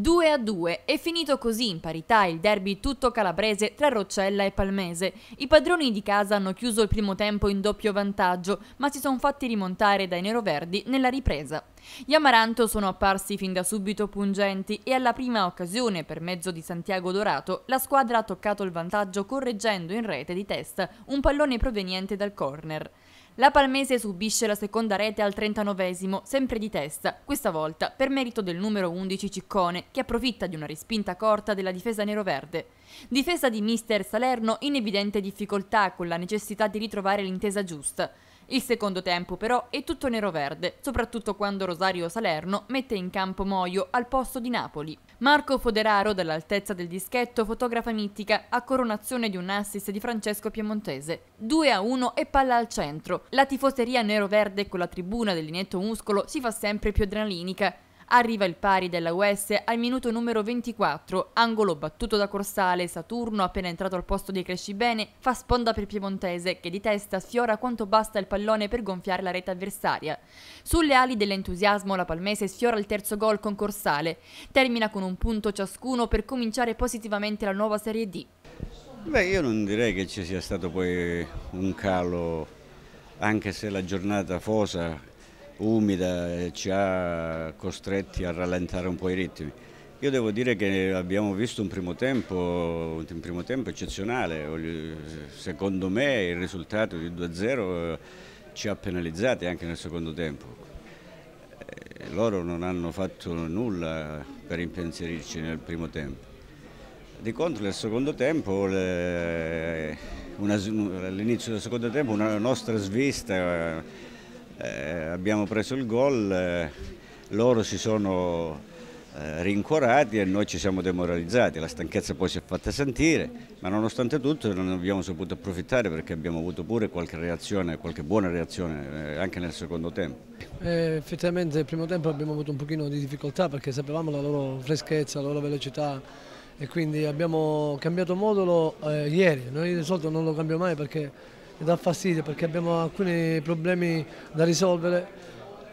2 a 2 è finito così in parità il derby tutto calabrese tra Roccella e Palmese. I padroni di casa hanno chiuso il primo tempo in doppio vantaggio, ma si sono fatti rimontare dai neroverdi nella ripresa. Gli Amaranto sono apparsi fin da subito pungenti e alla prima occasione per mezzo di Santiago Dorato la squadra ha toccato il vantaggio correggendo in rete di testa un pallone proveniente dal corner. La Palmese subisce la seconda rete al 39 sempre di testa, questa volta per merito del numero 11 Ciccone, che approfitta di una rispinta corta della difesa nero-verde. Difesa di mister Salerno in evidente difficoltà con la necessità di ritrovare l'intesa giusta. Il secondo tempo però è tutto nero-verde, soprattutto quando Rosario Salerno mette in campo Moio al posto di Napoli. Marco Foderaro dall'altezza del dischetto fotografa mittica a coronazione di un assist di Francesco Piemontese. 2 a 1 e palla al centro. La tifoseria nero-verde con la tribuna del linetto muscolo si fa sempre più adrenalinica. Arriva il pari della US al minuto numero 24, angolo battuto da Corsale, Saturno appena entrato al posto dei Crescibene fa sponda per Piemontese che di testa sfiora quanto basta il pallone per gonfiare la rete avversaria. Sulle ali dell'entusiasmo la Palmese sfiora il terzo gol con Corsale, termina con un punto ciascuno per cominciare positivamente la nuova Serie D. Beh, io non direi che ci sia stato poi un calo, anche se la giornata fosa umida ci ha costretti a rallentare un po' i ritmi. Io devo dire che abbiamo visto un primo tempo, un primo tempo eccezionale, secondo me il risultato di 2-0 eh, ci ha penalizzati anche nel secondo tempo. Eh, loro non hanno fatto nulla per impensierirci nel primo tempo. Di contro nel secondo tempo, all'inizio del secondo tempo una nostra svista eh, abbiamo preso il gol, eh, loro si sono eh, rincuorati e noi ci siamo demoralizzati, la stanchezza poi si è fatta sentire, ma nonostante tutto non abbiamo saputo approfittare perché abbiamo avuto pure qualche reazione, qualche buona reazione eh, anche nel secondo tempo. Eh, effettivamente nel primo tempo abbiamo avuto un pochino di difficoltà perché sapevamo la loro freschezza, la loro velocità e quindi abbiamo cambiato modulo eh, ieri, noi di solito non lo cambio mai perché mi dà fastidio perché abbiamo alcuni problemi da risolvere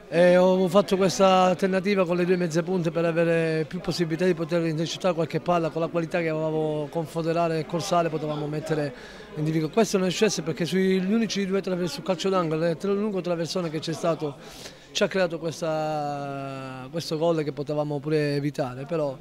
e ho fatto questa alternativa con le due mezze punte per avere più possibilità di poter intercettare qualche palla con la qualità che avevamo con Foderare e Corsale potevamo mettere in difficoltà. Questo non è successo perché sugli unici due traversi, sul calcio d'angolo, il traversone che c'è stato ci ha creato questa, questo gol che potevamo pure evitare, però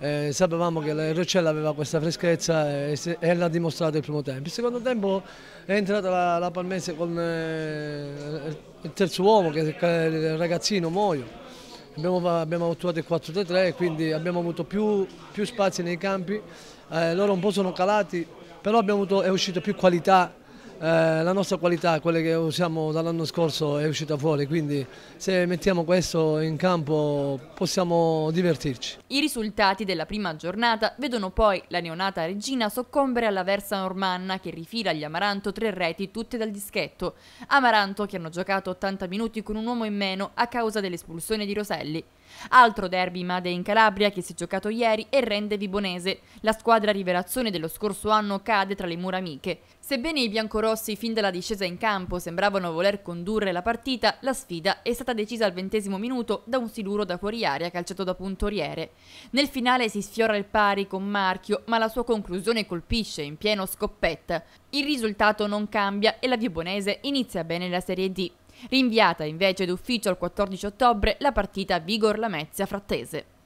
eh, sapevamo che il Roccella aveva questa freschezza e, e l'ha dimostrato il primo tempo. Il secondo tempo è entrata la, la Palmese con eh, il terzo uomo, che è il ragazzino Moio. Abbiamo, abbiamo attuato il 4-3-3, quindi abbiamo avuto più, più spazi nei campi. Eh, loro un po' sono calati, però avuto, è uscita più qualità eh, la nostra qualità, quella che usiamo dall'anno scorso, è uscita fuori, quindi se mettiamo questo in campo possiamo divertirci. I risultati della prima giornata vedono poi la neonata Regina soccombere alla Versa Normanna che rifila gli Amaranto tre reti tutte dal dischetto. Amaranto che hanno giocato 80 minuti con un uomo in meno a causa dell'espulsione di Roselli. Altro derby Made in Calabria che si è giocato ieri e Rende Vibonese. La squadra rivelazione dello scorso anno cade tra le mura amiche. Sebbene i biancorossi fin dalla discesa in campo sembravano voler condurre la partita, la sfida è stata decisa al ventesimo minuto da un siluro da fuori aria calciato da puntoriere. Nel finale si sfiora il pari con Marchio, ma la sua conclusione colpisce in pieno scoppetta. Il risultato non cambia e la Vibonese inizia bene la Serie D. Rinviata invece d'ufficio al 14 ottobre la partita Vigor-Lamezia-Frattese.